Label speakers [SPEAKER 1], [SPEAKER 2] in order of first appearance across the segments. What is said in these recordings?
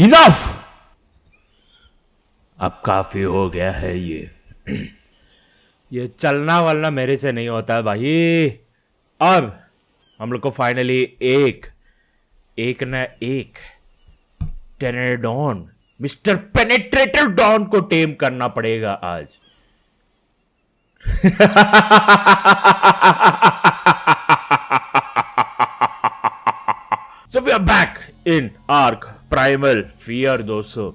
[SPEAKER 1] Enough अब काफी हो गया है ये ये चलना वलना मेरे से नहीं होता भाई अब हम लोग को फाइनली एक एक न एक टेनेडॉन मिस्टर पेनेट्रेटर डॉन को टेम करना पड़ेगा आज so we are back in Ark primal fear दोस्तों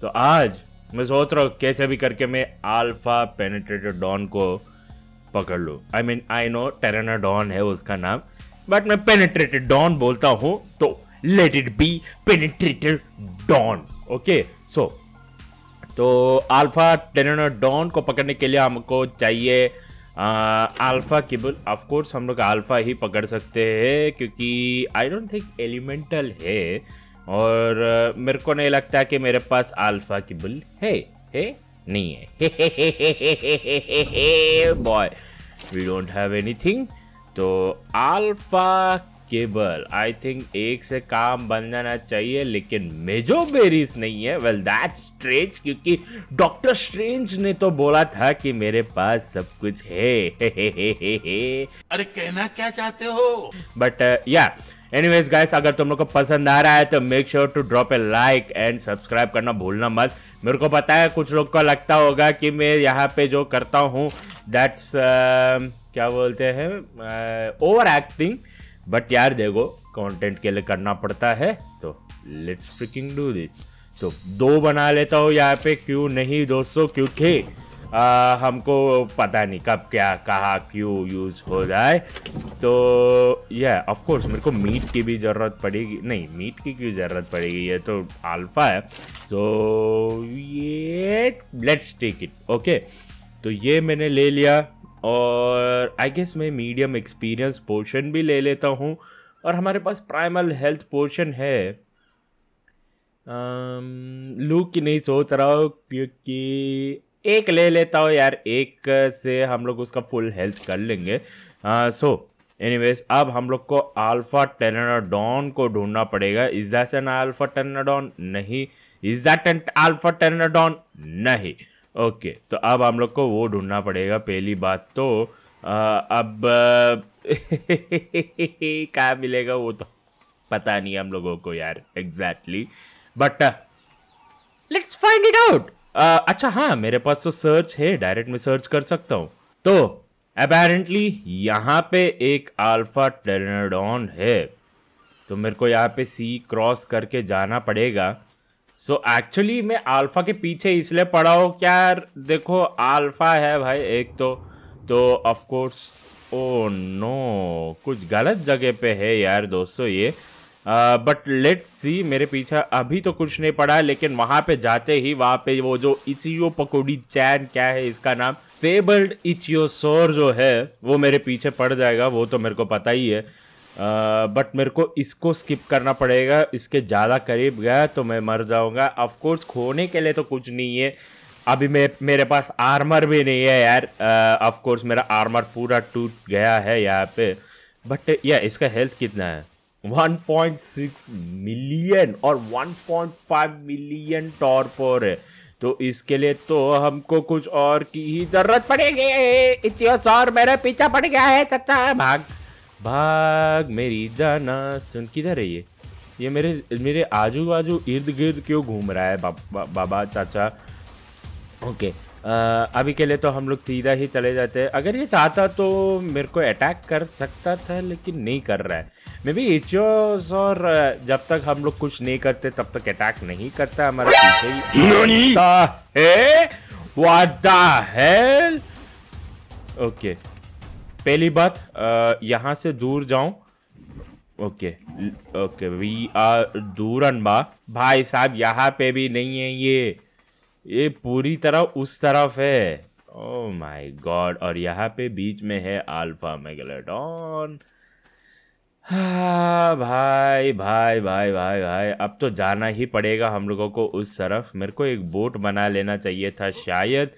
[SPEAKER 1] तो आज मैं सोच रहा हूँ कैसे भी करके मैं आल्फा पेनिट्रेटेड डॉन को पकड़ लूँ I mean I know pteranodon है उसका नाम बट मैं पेनिट्रेटेड डॉन बोलता हूँ तो let it be penetrated don okay so तो अल्फा टेरेना डॉन को पकड़ने के लिए हमको चाहिए अल्फा केबल ऑफ ऑफकोर्स हम लोग अल्फा ही पकड़ सकते हैं क्योंकि आई डोंट थिंक एलिमेंटल है और मेरे को नहीं लगता कि मेरे पास अल्फा की बिल है है नहीं है boy we don't have anything तो अल्फा केबल आई थिंक एक से काम बन जाना चाहिए लेकिन मेजो बेरीज नहीं है वेल दैट स्ट्रेंज क्योंकि डॉक्टर स्ट्रेंज ने तो बोला था कि मेरे पास सब कुछ है अरे कहना क्या चाहते हो बट या uh, yeah. एनीवेज गाइस अगर तुम लोग को पसंद आ रहा है तो make sure to drop a like and subscribe करना भूलना मत मेरे को पता है कुछ लोग को लगता होगा कि मैं यहाँ पे जो करता हूँ दैट्स uh, क्या बोलते हैं ओवर एक्टिंग बट यार देखो कंटेंट के लिए करना पड़ता है तो लेट्स डू दिस तो दो बना लेता हूँ यहाँ पे क्यों नहीं दोस्तों क्योंकि आ, हमको पता नहीं कब क्या कहा क्यों यूज़ हो जाए तो यह ऑफ कोर्स मेरे को मीट की भी ज़रूरत पड़ेगी नहीं मीट की क्यों ज़रूरत पड़ेगी ये तो अल्फा है तो ये लेट्स टेक इट ओके तो ये मैंने ले लिया और आई गेस मैं मीडियम एक्सपीरियंस पोर्शन भी ले लेता हूँ और हमारे पास प्राइमल हेल्थ पोर्शन है लू की नहीं सोच रहा हूँ क्योंकि एक ले लेता हूँ यार एक से हम लोग उसका फुल हेल्थ कर लेंगे सो एनीवेज अब हम लोग को अल्फा टेनाडॉन को ढूंढना पड़ेगा is that an alpha pteranodon नहीं is that an alpha pteranodon नहीं ओके okay, तो अब हम लोग को वो ढूंढना पड़ेगा पहली बात तो आ, अब क्या मिलेगा वो तो पता नहीं हम लोगों को यार exactly but let's find it out अच्छा हाँ मेरे पास तो सर्च है डायरेक्ट में सर्च कर सकता हूँ तो अपेरेंटली यहाँ पे एक अल्फा टेरनोडॉन है तो मेरे को यहाँ पे सी क्रॉस करके जाना पड़ेगा सो so, एक्चुअली मैं अल्फा के पीछे इसलिए पड़ा हूँ क्या यार देखो अल्फा है भाई एक तो तो ऑफ कोर्स ओ नो कुछ गलत जगह पे है यार दोस्तों ये बट लेट्स सी मेरे पीछे अभी तो कुछ नहीं पड़ा है लेकिन वहाँ पे जाते ही वहाँ पे वो जो इचियो पकोडी चैन क्या है इसका नाम फेबल्ड इचियो सोर जो है वो मेरे पीछे पड़ जाएगा वो तो मेरे को पता ही है बट uh, मेरे को इसको स्किप करना पड़ेगा इसके ज़्यादा करीब गया तो मैं मर जाऊँगा ऑफकोर्स खोने के लिए तो कुछ नहीं है अभी मैं मेरे पास आर्मर भी नहीं है यार ऑफकोर्स uh, मेरा आर्मर पूरा टूट गया है यहाँ पे बट या yeah, इसका हेल्थ कितना है 1.6 मिलियन और 1.5 मिलियन टॉर्पोर है तो इसके लिए तो हमको कुछ और की ही जरूरत पड़ेगी इचियोस और मेरे पीछा पड़ गया है चाचा भाग भाग मेरी जाना सुन किधर है ये ये मेरे मेरे आजू बाजू इर्द गिर्द क्यों घूम रहा है बा, बा, बाबा चाचा ओके okay. अभी के लिए तो हम लोग सीधा ही चले जाते हैं अगर ये चाहता तो मेरे को अटैक कर सकता था लेकिन नहीं कर रहा है मे बी इचोस और जब तक हम लोग कुछ नहीं करते तब तक अटैक नहीं करता हमारा पीछे ही ओके पहली बात यहाँ से दूर जाऊं ओके ओके वी आर दूर बा भाई साहब यहाँ पे भी नहीं है ये ये पूरी तरह उस तरफ है ओ माय गॉड और यहाँ पे बीच में है अल्फा मेगलेटॉन हाँ भाई भाई भाई भाई भाई अब तो जाना ही पड़ेगा हम लोगों को उस तरफ मेरे को एक बोट बना लेना चाहिए था शायद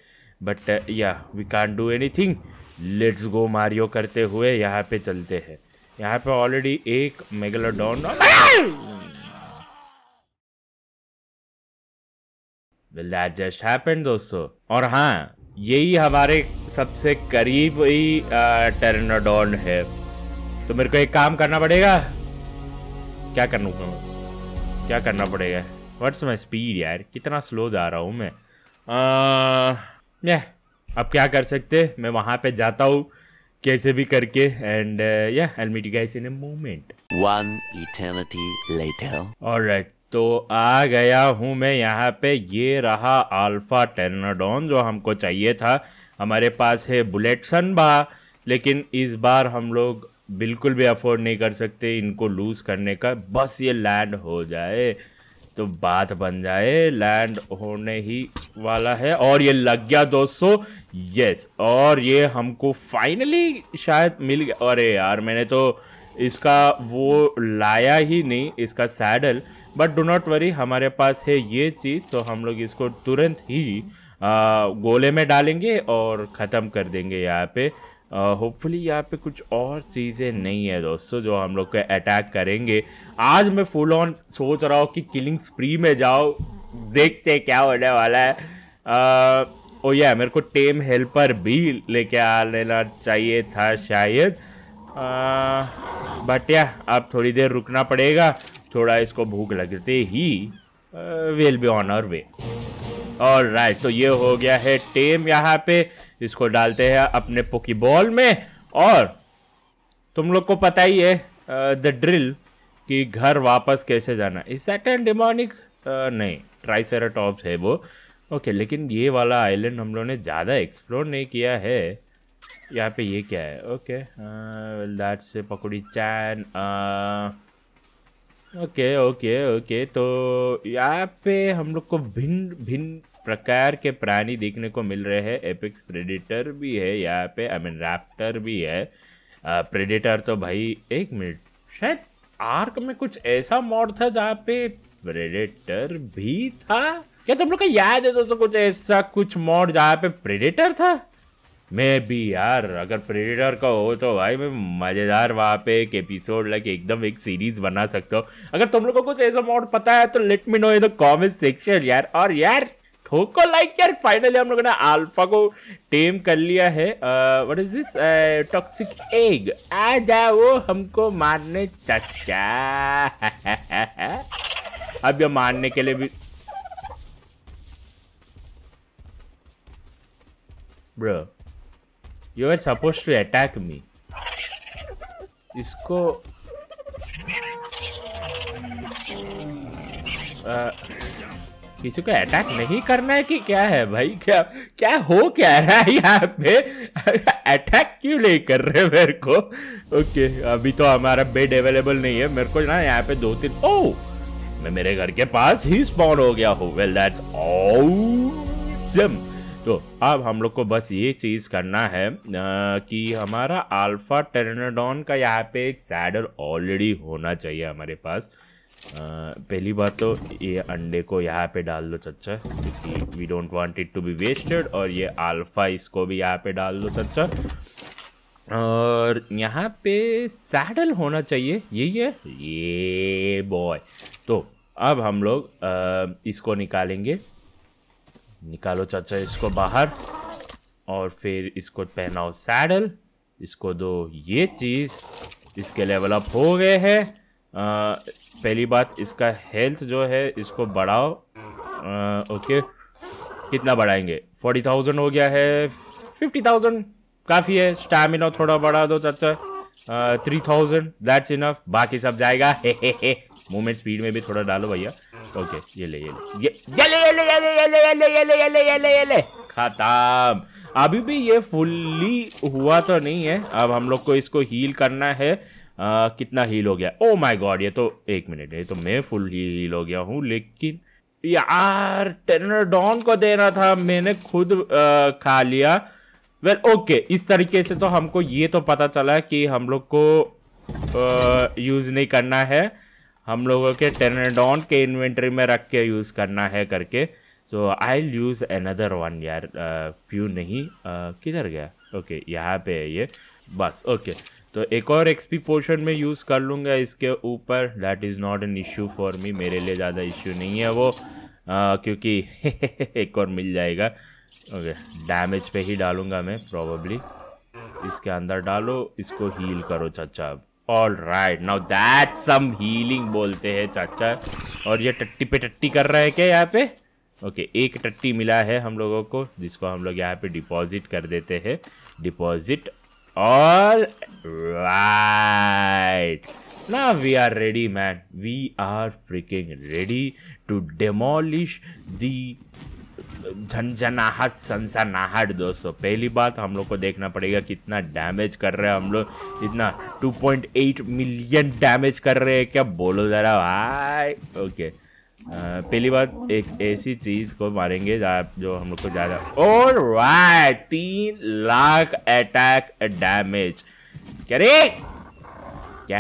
[SPEAKER 1] बट या we can do anything let's go Mario करते हुए यहाँ पे चलते हैं यहाँ पे ऑलरेडी एक मेगलाडॉन well, that दोस्तों और हाँ यही हमारे सबसे करीब ही टेरनाडोन है तो मेरे को एक काम करना पड़ेगा क्या करना क्या करना पड़ेगा व्हाट्स माई स्पीड यार कितना स्लो जा रहा हूँ मैं या अब क्या कर सकते मैं वहाँ पे जाता हूँ कैसे भी करके एंड या एलमिटी guys in a moment one eternity later alright तो आ गया हूँ मैं यहाँ पे ये रहा अल्फ़ा टेनाडोन जो हमको चाहिए था हमारे पास है बुलेट सन बा लेकिन इस बार हम लोग बिल्कुल भी अफोर्ड नहीं कर सकते इनको लूज़ करने का बस ये लैंड हो जाए तो बात बन जाए लैंड होने ही वाला है और ये लग गया दोस्तों यस और ये हमको फाइनली शायद मिल गया अरे यार मैंने तो इसका वो लाया ही नहीं इसका saddle but do not worry हमारे पास है ये चीज़ तो हम लोग इसको तुरंत ही आ, गोले में डालेंगे और ख़त्म कर देंगे यहाँ पे होपफुली यहाँ पे कुछ और चीज़ें नहीं है दोस्तों जो हम लोग को अटैक करेंगे आज मैं फुल ऑन सोच रहा हूँ कि किलिंग स्प्री में जाओ देखते क्या होने वाला है uh, ओ या मेरे को टेम हेल्पर भी लेके आ लेना चाहिए था शायद बट या अब थोड़ी देर रुकना पड़ेगा थोड़ा इसको भूख लगते ही will be on our way और राइट तो ये हो गया है टेम यहाँ पे इसको डालते हैं अपने पोकी बॉल में और तुम लोग को पता ही है द ड्रिल कि घर वापस कैसे जाना इस सेकेंड डिमोनिक नहीं ट्राइसेराटॉप्स है वो ओके लेकिन ये वाला आइलैंड हम लोग ने ज़्यादा एक्सप्लोर नहीं किया है यहाँ पे ये क्या है okay that's pakori chain okay okay okay तो यहाँ पे हम लोग को भिन्न भिन्न प्रकार के प्राणी देखने को मिल रहे हैं एपिक्स प्रेडिटर भी है यहाँ पे आई मीन रैप्टर भी है प्रेडिटर तो भाई एक मिनट शायद आर्क में कुछ ऐसा मॉड था जहाँ पे प्रेडिटर भी था क्या तुम लोग का याद है दोस्तों कुछ ऐसा कुछ मॉड जहाँ पे प्रेडिटर था मैं भी यार अगर प्रेडिटर का हो तो भाई मैं मज़ेदार वहाँ पे एक एपिसोड लाइक एकदम एक सीरीज बना सकता हूँ अगर तुम लोगों को कुछ ऐसा मॉड पता है तो let me know in the comment section यार और यार ठोको लाइक यार फाइनली हम लोगों ने अल्फा को टेम कर लिया है what is this toxic egg आ जा वो हमको मारने चचा अब ये मारने के लिए भी bro you are suppose to attack me इसको किसी को अटैक नहीं करना है कि क्या है भाई क्या क्या हो क्या रहा है यहाँ पे अटैक क्यों नहीं कर रहे मेरे को ओके अभी तो हमारा बेड अवेलेबल नहीं है मेरे को ना यहाँ पे दो तीन ओ oh! मैं मेरे घर के पास ही स्पॉन हो गया हूँ वेल दैट्स जम्स तो अब हम लोग को बस ये चीज़ करना है आ, कि हमारा अल्फ़ा टेरनाडॉन का यहाँ पे एक सैडल ऑलरेडी होना चाहिए हमारे पास आ, पहली बात तो ये अंडे को यहाँ पे डाल दो चच्चा क्योंकि we don't want it to be wasted और ये अल्फ़ा इसको भी यहाँ पे डाल दो चच्चा और यहाँ पे सैडल होना चाहिए यही है ये बॉय तो अब हम लोग इसको निकालेंगे निकालो चाचा इसको बाहर और फिर इसको पहनाओ सैडल इसको दो ये चीज़ इसके लेवल अप हो गए हैं पहली बात इसका हेल्थ जो है इसको बढ़ाओ आ, ओके कितना बढ़ाएंगे फोर्टी थाउजेंड हो गया है फिफ्टी थाउजेंड काफ़ी है स्टैमिना थोड़ा बढ़ा दो चाचा थ्री थाउजेंड दैट्स इनफ बाकी सब जाएगा हे हे हे मूवमेंट स्पीड में भी थोड़ा डालो भैया ओके ये ले ये ले ये ले ये ले ये ले ये ले ये ले ये ले ये ले ये ले ये ले खत्म अभी भी ये फुल्ली हुआ तो नहीं है अब हम लोग को इसको हील करना है आ, कितना हील हो गया ओ माय गॉड ये तो एक मिनट ये तो मैं फुल ही, हील हो गया हूँ लेकिन यार टेनर डॉन को देना था मैंने खुद आ, खा लिया वेल well, ओके okay, इस तरीके से तो हमको ये तो पता चला कि हम लोग को यूज़ नहीं करना है हम लोगों के टेनाडॉन के इन्वेंट्री में रख के यूज़ करना है करके तो आई यूज़ अनदर वन यार क्यों नहीं किधर गया ओके okay, यहाँ पे है ये बस ओके okay. तो एक और एक्सपी पोर्शन में यूज़ कर लूँगा इसके ऊपर that is not an issue for me मेरे लिए ज़्यादा इश्यू नहीं है वो आ, क्योंकि एक और मिल जाएगा ओके डैमेज पे ही डालूंगा मैं प्रॉब्ली इसके अंदर डालो इसको हील करो चाचा अब all right now that some healing बोलते हैं चाचा और ये टट्टी पे टट्टी कर रहा है क्या यहाँ पे ओके okay, एक टट्टी मिला है हम लोगों को जिसको हम लोग यहाँ पे डिपॉजिट कर देते हैं डिपॉजिट और राइट ना we are ready man we are freaking ready to demolish the झनझनाहट सनसनाहट दोस्तों पहली बात हम लोग को देखना पड़ेगा कितना डैमेज कर रहे हैं हम लोग इतना 2.8 मिलियन डैमेज कर रहे हैं क्या बोलो ज़रा भाई ओके पहली बात एक ऐसी चीज़ को मारेंगे जो हम लोग को ज़्यादा और वाह तीन लाख अटैक डैमेज क्या boy.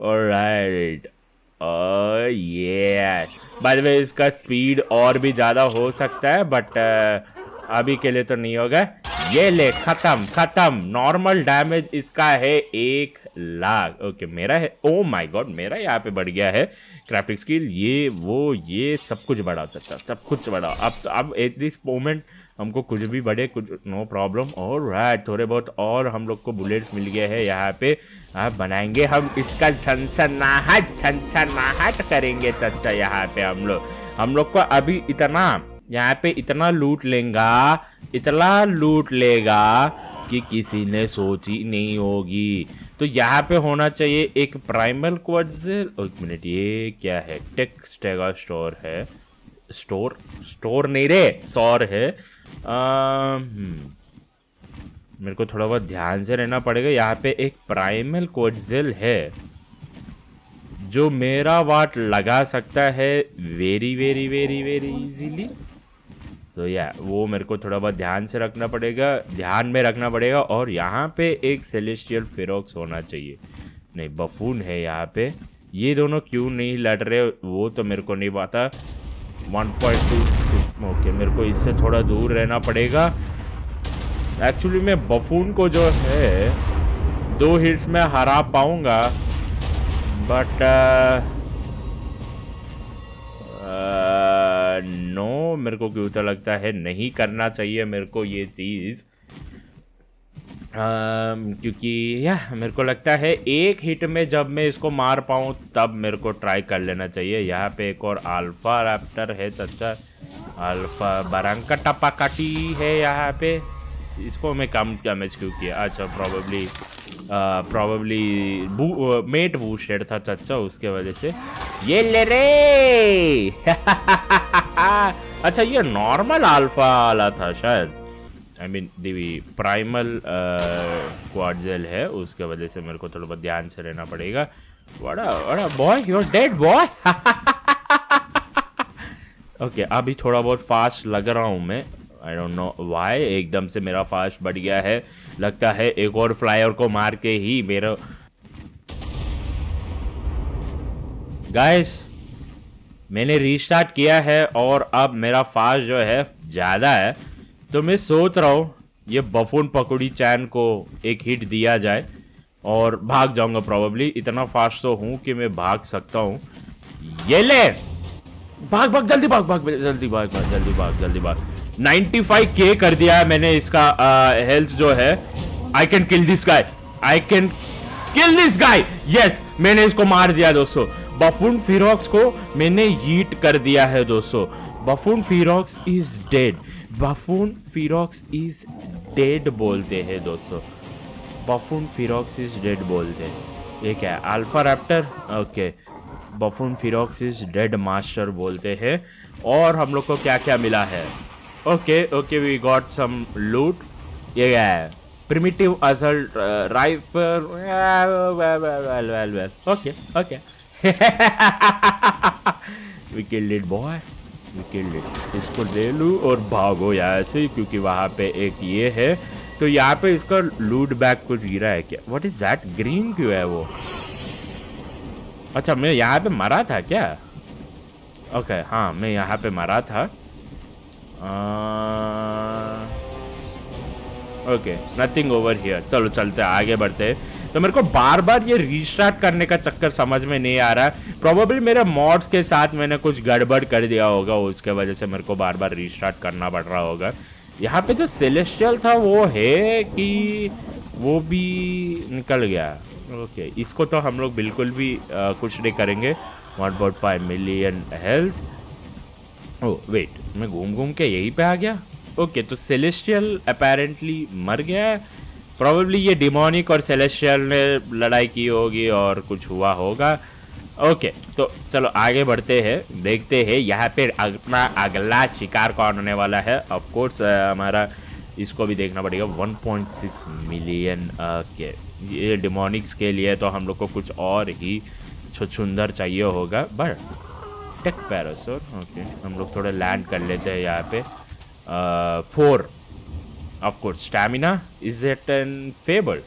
[SPEAKER 1] Alright. Oh yeah. By the way, इसका स्पीड और भी ज़्यादा हो सकता है बट uh, अभी के लिए तो नहीं होगा ये ले खत्म खत्म नॉर्मल डैमेज इसका है एक लाख ओके मेरा है ओ माय गॉड मेरा यहाँ पे बढ़ गया है क्राफ्टिंग स्किल ये वो ये सब कुछ बढ़ा सकता सब कुछ बढ़ाओ अब तो, अब एट दिस मोमेंट हमको कुछ भी बढ़े कुछ नो प्रॉब्लम और राइट थोड़े बहुत और हम लोग को बुलेट्स मिल गए हैं यहाँ पे आप बनाएंगे हम इसका सनसनाहट सनसनाहट करेंगे चचा यहाँ पे हम लोग हम लोग को अभी इतना यहाँ पे इतना लूट लेगा इतना लूट लेगा कि किसी ने सोची नहीं होगी तो यहाँ पे होना चाहिए एक प्राइमल क्वार्जिल एक मिनट ये क्या है टेक स्टेगा स्टोर है स्टोर स्टोर नहीं रे सॉर है आ, हम्म। मेरे को थोड़ा बहुत ध्यान से रहना पड़ेगा यहाँ पे एक प्राइमल क्वार्जिल है जो मेरा वाट लगा सकता है very very very very easily so so, या yeah, वो मेरे को थोड़ा बहुत ध्यान से रखना पड़ेगा ध्यान में रखना पड़ेगा और यहाँ पे एक सेलेस्टियल फेरोक्स होना चाहिए नहीं बफून है यहाँ पे ये दोनों क्यों नहीं लड़ रहे वो तो मेरे को नहीं पता 1.26 ओके मेरे को इससे थोड़ा दूर रहना पड़ेगा एक्चुअली मैं बफून को जो है दो हिट्स में हरा पाऊँगा बट uh, नो मेरे को क्यों तो लगता है नहीं करना चाहिए मेरे को ये चीज़ क्योंकि या मेरे को लगता है एक हिट में जब मैं इसको मार पाऊँ तब मेरे को ट्राई कर लेना चाहिए यहाँ पे एक और अल्फा रैप्टर है सच्चा अल्फा बरंका काटी है यहाँ पे इसको मैं कम डैमेज क्यों किया अच्छा प्रॉबेबली प्रॉबली बू मेट शेड था चचा उसके वजह से ये ले रे अच्छा ये नॉर्मल अल्फा वाला था शायद आई मीन देवी प्राइमल क्वाडजेल uh, है उसके वजह से मेरे को थोड़ा बहुत ध्यान से रहना पड़ेगा बड़ा बड़ा boy you're dead boy okay अभी थोड़ा बहुत फास्ट लग रहा हूँ मैं आई डोंट नो वाई एकदम से मेरा फास्ट बढ़ गया है लगता है एक और फ्लाईओवर को मार के ही मेरा गाइस मैंने रीस्टार्ट किया है और अब मेरा फास्ट जो है ज़्यादा है तो मैं सोच रहा हूँ ये बफून पकौड़ी चैन को एक हिट दिया जाए और भाग जाऊंगा प्रॉबली इतना फास्ट तो हूँ कि मैं भाग सकता हूँ ये ले भाग भाग जल्दी भाग भाग जल्दी भाग भाग जल्दी भाग जल्दी भाग 95 के कर दिया है मैंने इसका हेल्थ जो है I can kill this guy I can kill this guy yes मैंने इसको मार दिया दोस्तों बफून फिरॉक्स को मैंने हीट कर दिया है दोस्तों buffoon ferox is dead buffoon ferox is dead बोलते हैं दोस्तों बफून फिरॉक्स इज डेड बोलते हैं ये क्या है alpha raptor okay buffoon ferox is dead master बोलते हैं और हम लोग को क्या क्या मिला है okay okay we got some loot ये क्या है primitive assault rifle okay okay we killed it boy we killed it इसको ले लू और भागो यहाँ से क्योंकि वहां पे एक ये है तो यहाँ पे इसका लूट बैग कुछ गिरा है क्या वट इज दैट ग्रीन क्यों है वो अच्छा मैं यहाँ पे मरा था क्या ओके okay, हाँ मैं यहाँ पे मरा था ओके नथिंग ओवर हियर चलो चलते आगे बढ़ते हैं तो मेरे को बार बार ये रिस्टार्ट करने का चक्कर समझ में नहीं आ रहा है प्रॉबेबली मेरे मॉड्स के साथ मैंने कुछ गड़बड़ कर दिया होगा उसके वजह से मेरे को बार बार रिस्टार्ट करना पड़ रहा होगा यहाँ पे जो सेलेस्टियल था वो है कि वो भी निकल गया ओके इसको तो हम लोग बिल्कुल भी आ, कुछ नहीं करेंगे one point five million health oh wait मैं घूम घूम के यहीं पे आ गया ओके तो सेलेस्टियल अपेरेंटली मर गया है प्रॉब्ली ये डिमोनिक और सेलेशियल ने लड़ाई की होगी और कुछ हुआ होगा ओके तो चलो आगे बढ़ते हैं देखते हैं यहाँ पे अपना अगला शिकार कौन होने वाला है ऑफकोर्स हमारा इसको भी देखना पड़ेगा 1.6 मिलियन के ये डिमोनिक्स के लिए तो हम लोग को कुछ और ही छुछुंदर चाहिए होगा बट टेक पैरासोर ओके हम लोग थोड़े लैंड कर लेते हैं यहाँ पे four of course stamina is at an fable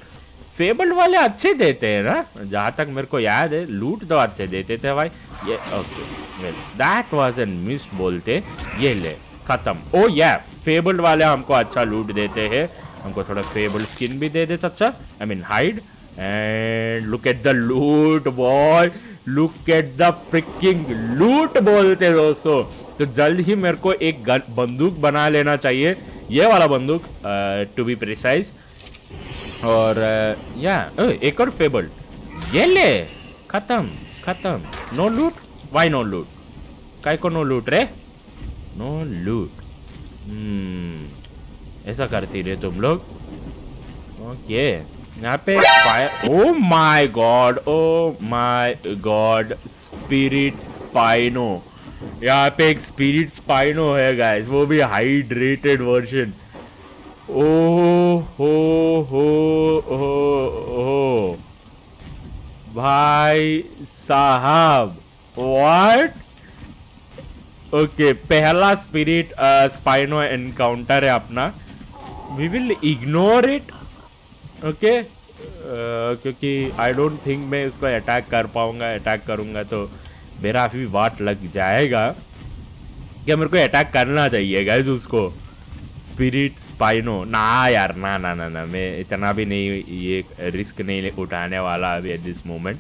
[SPEAKER 1] fable वाले अच्छे देते हैं ना जहाँ तक मेरे को याद है लूट तो अच्छे देते थे भाई ये okay well that was an miss बोलते ये ले खत्म ओ या फेबल वाले हमको अच्छा लूट देते हैं हमको थोड़ा फेबल स्किन भी दे दे चाचा I mean hide and look at the loot boy look at the freaking loot बोलते दोस्तों तो जल्द ही मेरे को एक बंदूक बना लेना चाहिए ये वाला बंदूक टू बी प्रिसाइज और या ओ, एक और फेबल ये ले खत्म खत्म नो लूट वाई नो लूट काय को नो लूट रे नो लूट hmm, ऐसा करती रे तुम लोग ओके यहाँ पे oh my god oh my god spirit spino यहाँ पे एक स्पिरिट स्पाइनो है गाइस वो भी हाइड्रेटेड वर्जन ओ हो हो हो हो भाई साहब व्हाट ओके पहला स्पिरिट स्पाइनो एनकाउंटर है अपना we will ignore it okay क्योंकि आई डोंट थिंक मैं उसको अटैक कर पाऊंगा अटैक करूंगा तो मेरा अभी वाट लग जाएगा क्या मेरे को अटैक करना चाहिए गाइज उसको स्पिरिट स्पाइनो ना यार ना ना ना ना मैं इतना भी नहीं ये रिस्क नहीं उठाने वाला अभी एट दिस मोमेंट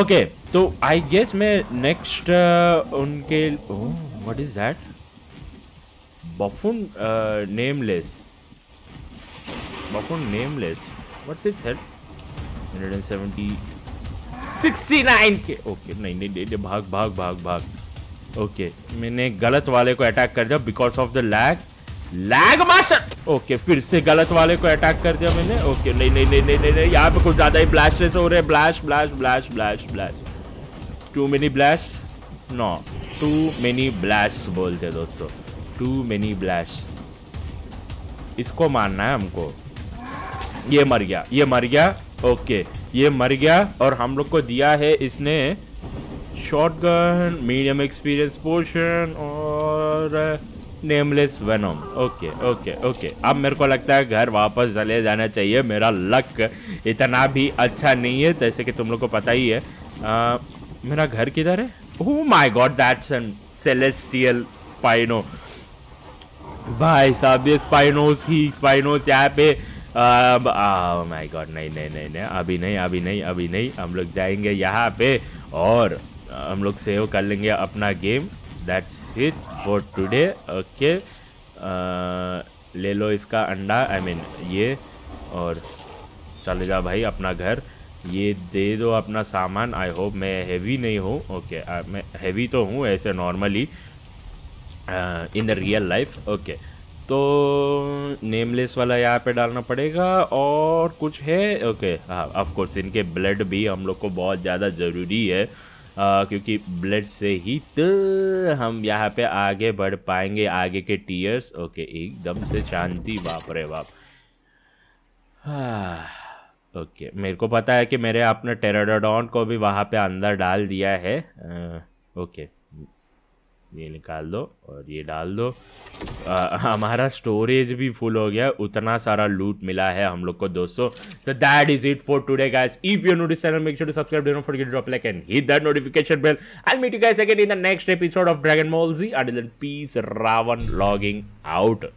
[SPEAKER 1] ओके तो आई गेस मैं नेक्स्ट uh, उनके what is that buffoon nameless buffoon nameless what's its help 170 69 के ओके नहीं नहीं नहीं भाग भाग भाग भाग ओके मैंने गलत वाले को अटैक कर दिया because of the lag lag master okay फिर से गलत वाले को अटैक कर दिया मैंने ओके नहीं नहीं नहीं नहीं नहीं, नहीं यहाँ पे कुछ ज़्यादा ही ब्लैश हो रहे ब्लैश ब्लैश ब्लैश ब्लैश ब्लैश टू मेनी ब्लैश नो टू मेनी ब्लैश बोलते दोस्तों टू मेनी ब्लैश इसको मानना है हमको ये मर गया ये मर गया ओके okay. ये मर गया और हम लोग को दिया है इसने शॉटगन मीडियम एक्सपीरियंस पोर्शन और nameless venom okay okay okay अब मेरे को लगता है घर वापस चले जाना चाहिए मेरा लक इतना भी अच्छा नहीं है जैसे कि तुम लोग को पता ही है आ, मेरा घर किधर है oh my god that's an celestial spino भाई साहब ये स्पाइनोस ही स्पाइनोस यहाँ पे अब आ माय गॉड नहीं नहीं नहीं नहीं अभी नहीं अभी नहीं अभी नहीं हम लोग जाएंगे यहाँ पे और हम लोग सेव कर लेंगे अपना game that's it for today okay ले लो इसका अंडा आई I मीन mean, ये और चले जाओ भाई अपना घर ये दे दो अपना सामान आई होप मैं हैवी नहीं हूँ ओके okay, uh, मैं हैवी तो हूँ ऐसे normally in the real life okay तो नेमलेस वाला यहाँ पे डालना पड़ेगा और कुछ है ओके ऑफ ऑफकोर्स इनके ब्लड भी हम लोग को बहुत ज़्यादा ज़रूरी है आ, क्योंकि ब्लड से ही तो हम यहाँ पे आगे बढ़ पाएंगे आगे के टीयर्स ओके एकदम से शांति बाप रे बाप हाँ ओके मेरे को पता है कि मेरे आपने टेराडोडॉन को भी वहाँ पे अंदर डाल दिया है आ, ओके ये निकाल दो और ये डाल दो आ, हमारा स्टोरेज भी फुल हो गया उतना सारा लूट मिला है हम लोग को दोस्तों so that is it for today guys if you notice channel make sure to subscribe don't forget to drop like and hit that notification bell I meet you guys again in the next episode of dragon ball G until then peace Ravan logging out